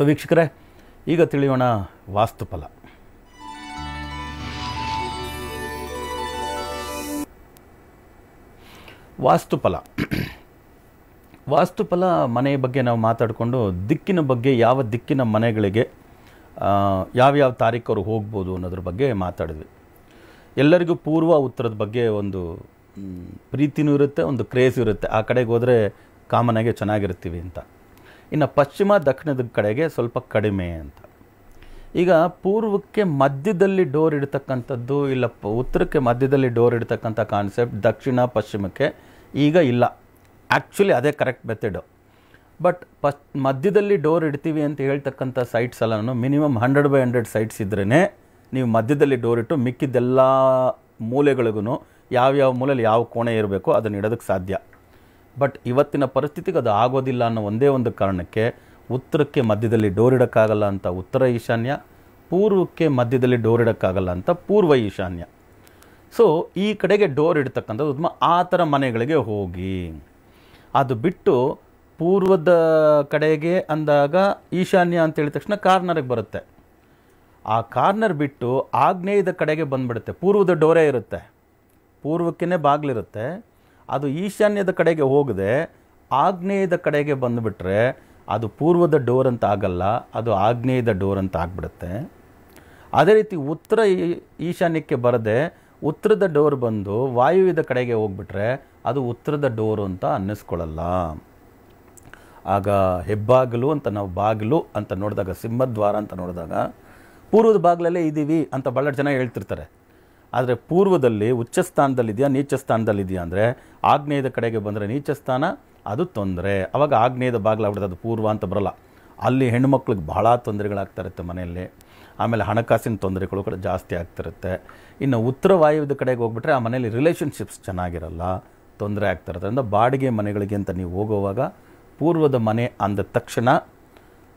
so ವೀಕ್ಷಕರೇ ಈಗ ತಿಳಿಯೋಣ ವಾಸ್ತುಫಲ ವಾಸ್ತುಫಲ ವಾಸ್ತುಫಲ ಮನೆಯ ಬಗ್ಗೆ ನಾವು ಮಾತಾಡಿಕೊಂಡು ದಿಕ್ಕಿನ ಬಗ್ಗೆ ಯಾವ ದಿಕ್ಕಿನ ಮನೆಗಳಿಗೆ ಯಾವ್ಯಾವ ತಾರೀಕು ಅವರು ಹೋಗ್ಬೋದು ಅನ್ನೋದ್ರ ಬಗ್ಗೆ ಮಾತಾಡಿದ್ವಿ ಎಲ್ಲರಿಗೂ ಪೂರ್ವ ಉತ್ತರದ ಬಗ್ಗೆ ಒಂದು ಪ್ರೀತಿನೂ ಇರುತ್ತೆ ಒಂದು ಕ್ರೇಜ್ ಇರುತ್ತೆ ಆ ಕಡೆಗೆ ಹೋದರೆ ಕಾಮನಾಗೆ ಚೆನ್ನಾಗಿರ್ತೀವಿ ಅಂತ ಇನ್ನು ಪಶ್ಚಿಮ ದಕ್ಷಿಣದ ಕಡೆಗೆ ಸ್ವಲ್ಪ ಕಡಿಮೆ ಅಂತ ಈಗ ಪೂರ್ವಕ್ಕೆ ಮಧ್ಯದಲ್ಲಿ ಡೋರ್ ಇಡ್ತಕ್ಕಂಥದ್ದು ಇಲ್ಲ ಉತ್ತರಕ್ಕೆ ಮಧ್ಯದಲ್ಲಿ ಡೋರ್ ಇಡ್ತಕ್ಕಂಥ ಕಾನ್ಸೆಪ್ಟ್ ದಕ್ಷಿಣ ಪಶ್ಚಿಮಕ್ಕೆ ಈಗ ಇಲ್ಲ ಆ್ಯಕ್ಚುಲಿ ಅದೇ ಕರೆಕ್ಟ್ ಮೆಥಡು ಬಟ್ ಪಶ್ ಮಧ್ಯದಲ್ಲಿ ಡೋರ್ ಇಡ್ತೀವಿ ಅಂತ ಹೇಳ್ತಕ್ಕಂಥ ಸೈಟ್ಸ್ ಎಲ್ಲನೂ minimum hundred by hundred sites ಇದ್ರೇ ನೀವು ಮಧ್ಯದಲ್ಲಿ ಡೋರ್ ಇಟ್ಟು ಮಿಕ್ಕಿದ್ದೆಲ್ಲ ಮೂಲೆಗಳಿಗೂ ಯಾವ್ಯಾವ ಮೂಲೆಯಲ್ಲಿ ಯಾವ ಕೋಣೆ ಇರಬೇಕು ಅದನ್ನು ಇಡೋದಕ್ಕೆ ಸಾಧ್ಯ ಬಟ್ ಇವತ್ತಿನ ಪರಿಸ್ಥಿತಿಗೆ ಅದು ಆಗೋದಿಲ್ಲ ಅನ್ನೋ ಒಂದೇ ಒಂದು ಕಾರಣಕ್ಕೆ ಉತ್ತರಕ್ಕೆ ಮಧ್ಯದಲ್ಲಿ ಡೋರಿಡೋಕ್ಕಾಗಲ್ಲ ಅಂತ ಉತ್ತರ ಈಶಾನ್ಯ ಪೂರ್ವಕ್ಕೆ ಮಧ್ಯದಲ್ಲಿ ಡೋರಿಡೋಕ್ಕಾಗಲ್ಲ ಅಂತ ಪೂರ್ವ ಈಶಾನ್ಯ ಸೊ ಈ ಕಡೆಗೆ ಡೋರ್ ಇಡ್ತಕ್ಕಂಥದ್ದು ಉತ್ತಮ ಆ ಥರ ಮನೆಗಳಿಗೆ ಹೋಗಿ ಅದು ಬಿಟ್ಟು ಪೂರ್ವದ ಕಡೆಗೆ ಅಂದಾಗ ಈಶಾನ್ಯ ಅಂತ ಹೇಳಿದ ತಕ್ಷಣ ಕಾರ್ನರಿಗೆ ಬರುತ್ತೆ ಆ ಕಾರ್ನರ್ ಬಿಟ್ಟು ಆಗ್ನೇಯದ ಕಡೆಗೆ ಬಂದುಬಿಡುತ್ತೆ ಪೂರ್ವದ ಡೋರೇ ಇರುತ್ತೆ ಪೂರ್ವಕ್ಕೇ ಬಾಗಿಲಿರುತ್ತೆ ಅದು ಈಶಾನ್ಯದ ಕಡೆಗೆ ಹೋಗದೆ ಆಗ್ನೇಯದ ಕಡೆಗೆ ಬಂದುಬಿಟ್ರೆ ಅದು ಪೂರ್ವದ ಡೋರ್ ಅಂತ ಆಗಲ್ಲ ಅದು ಆಗ್ನೇಯದ ಡೋರ್ ಅಂತ ಆಗ್ಬಿಡುತ್ತೆ ಅದೇ ರೀತಿ ಉತ್ತರ ಈಶಾನ್ಯಕ್ಕೆ ಬರದೆ ಉತ್ತರದ ಡೋರ್ ಬಂದು ವಾಯುವಿದ ಕಡೆಗೆ ಹೋಗ್ಬಿಟ್ರೆ ಅದು ಉತ್ತರದ ಡೋರು ಅಂತ ಅನ್ನಿಸ್ಕೊಳ್ಳಲ್ಲ ಆಗ ಹೆಬ್ಬಾಗಿಲು ಅಂತ ನಾವು ಬಾಗಿಲು ಅಂತ ನೋಡಿದಾಗ ಸಿಂಹದ್ವಾರ ಅಂತ ನೋಡಿದಾಗ ಪೂರ್ವದ ಬಾಗಿಲಲ್ಲೇ ಇದ್ದೀವಿ ಅಂತ ಭಾಳ ಜನ ಹೇಳ್ತಿರ್ತಾರೆ ಆದರೆ ಪೂರ್ವದಲ್ಲಿ ಉಚ್ಚ ಸ್ಥಾನದಲ್ಲಿದೆಯಾ ನೀಚ ಸ್ಥಾನದಲ್ಲಿದೆಯಾ ಅಂದರೆ ಆಗ್ನೇಯದ ಕಡೆಗೆ ಬಂದರೆ ನೀಚ ಸ್ಥಾನ ಅದು ತೊಂದರೆ ಅವಾಗ ಆಗ್ನೇಯದ ಬಾಗಿಲಾಗ್ಬಿಡ್ದು ಅದು ಪೂರ್ವ ಅಂತ ಬರಲ್ಲ ಅಲ್ಲಿ ಹೆಣ್ಮಕ್ಳಿಗೆ ಬಹಳ ತೊಂದರೆಗಳಾಗ್ತಾಯಿರುತ್ತೆ ಮನೆಯಲ್ಲಿ ಆಮೇಲೆ ಹಣಕಾಸಿನ ತೊಂದರೆಗಳು ಕೂಡ ಜಾಸ್ತಿ ಆಗ್ತಿರುತ್ತೆ ಇನ್ನು ಉತ್ತರ ವಾಯುವ್ಯದ ಕಡೆಗೆ ಹೋಗ್ಬಿಟ್ರೆ ಆ ಮನೆಯಲ್ಲಿ ರಿಲೇಷನ್ಶಿಪ್ಸ್ ಚೆನ್ನಾಗಿರಲ್ಲ ತೊಂದರೆ ಆಗ್ತಿರುತ್ತೆ ಅಂದರೆ ಬಾಡಿಗೆ ಮನೆಗಳಿಗೆ ಅಂತ ನೀವು ಹೋಗುವಾಗ ಪೂರ್ವದ ಮನೆ ಅಂದ ತಕ್ಷಣ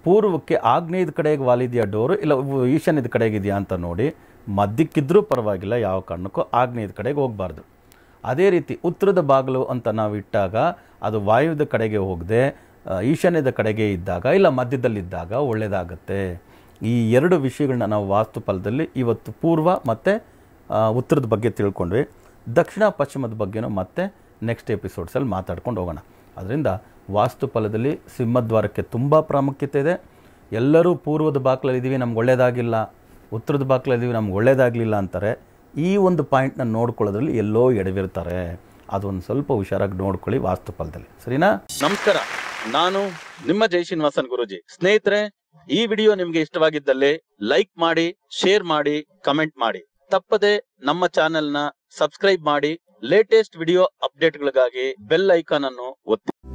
ಪೂರ್ವಕ್ಕೆ ಆಗ್ನೇಯದ ಕಡೆಗೆ ವಾಲಿದೆಯಾ ಡೋರು ಇಲ್ಲ ಈಶಾನ್ಯದ ಕಡೆಗಿದೆಯಾ ಅಂತ ನೋಡಿ ಮಧ್ಯಕ್ಕಿದ್ರೂ ಪರವಾಗಿಲ್ಲ ಯಾವ ಕಾರಣಕ್ಕೂ ಆಗ್ನೇಯದ ಕಡೆಗೆ ಹೋಗಬಾರ್ದು ಅದೇ ರೀತಿ ಉತ್ತರದ ಬಾಗಿಲು ಅಂತ ನಾವು ಇಟ್ಟಾಗ ಅದು ವಾಯುವದ ಕಡೆಗೆ ಹೋಗದೆ ಈಶಾನ್ಯದ ಕಡೆಗೆ ಇದ್ದಾಗ ಇಲ್ಲ ಮಧ್ಯದಲ್ಲಿದ್ದಾಗ ಒಳ್ಳೆಯದಾಗತ್ತೆ ಈ ಎರಡು ವಿಷಯಗಳನ್ನ ನಾವು ವಾಸ್ತುಫಲದಲ್ಲಿ ಇವತ್ತು ಪೂರ್ವ ಮತ್ತು ಉತ್ತರದ ಬಗ್ಗೆ ತಿಳ್ಕೊಂಡ್ವಿ ದಕ್ಷಿಣ ಪಶ್ಚಿಮದ ಬಗ್ಗೆನೂ ಮತ್ತೆ ನೆಕ್ಸ್ಟ್ ಎಪಿಸೋಡ್ಸಲ್ಲಿ ಮಾತಾಡ್ಕೊಂಡು ಹೋಗೋಣ ಅದರಿಂದ ವಾಸ್ತು ಫಲದಲ್ಲಿ ಸಿಂಹದ್ವಾರಕ್ಕೆ ತುಂಬ ಪ್ರಾಮುಖ್ಯತೆ ಇದೆ ಎಲ್ಲರೂ ಪೂರ್ವದ ಇದೀವಿ ನಮ್ಗೆ ಒಳ್ಳೆಯದಾಗಿಲ್ಲ ಉತ್ತರದ ಬಾಗಿಲಲ್ಲಿದ್ದೀವಿ ನಮ್ಗೆ ಒಳ್ಳೆಯದಾಗಲಿಲ್ಲ ಅಂತಾರೆ ಈ ಒಂದು ಪಾಯಿಂಟ್ನ ನೋಡ್ಕೊಳ್ಳೋದ್ರಲ್ಲಿ ಎಲ್ಲೋ ಎಡವಿರ್ತಾರೆ ಅದೊಂದು ಸ್ವಲ್ಪ ಹುಷಾರಾಗಿ ನೋಡ್ಕೊಳ್ಳಿ ವಾಸ್ತು ಫಲದಲ್ಲಿ ಸರಿನಾ ನಮಸ್ಕಾರ ನಾನು ನಿಮ್ಮ ಜೈ ಶ್ರೀನಿವಾಸನ್ ಗುರುಜಿ ಸ್ನೇಹಿತರೆ ಈ ವಿಡಿಯೋ ನಿಮ್ಗೆ ಇಷ್ಟವಾಗಿದ್ದಲ್ಲಿ ಲೈಕ್ ಮಾಡಿ ಶೇರ್ ಮಾಡಿ ಕಮೆಂಟ್ ಮಾಡಿ ತಪ್ಪದೆ ನಮ್ಮ ಚಾನೆಲ್ನ ಸಬ್ಸ್ಕ್ರೈಬ್ ಮಾಡಿ ಲೇಟೆಸ್ಟ್ ವಿಡಿಯೋ ಅಪ್ಡೇಟ್ಗಳಿಗಾಗಿ ಬೆಲ್ ಐಕಾನ್ ಅನ್ನು ಒತ್ತಿ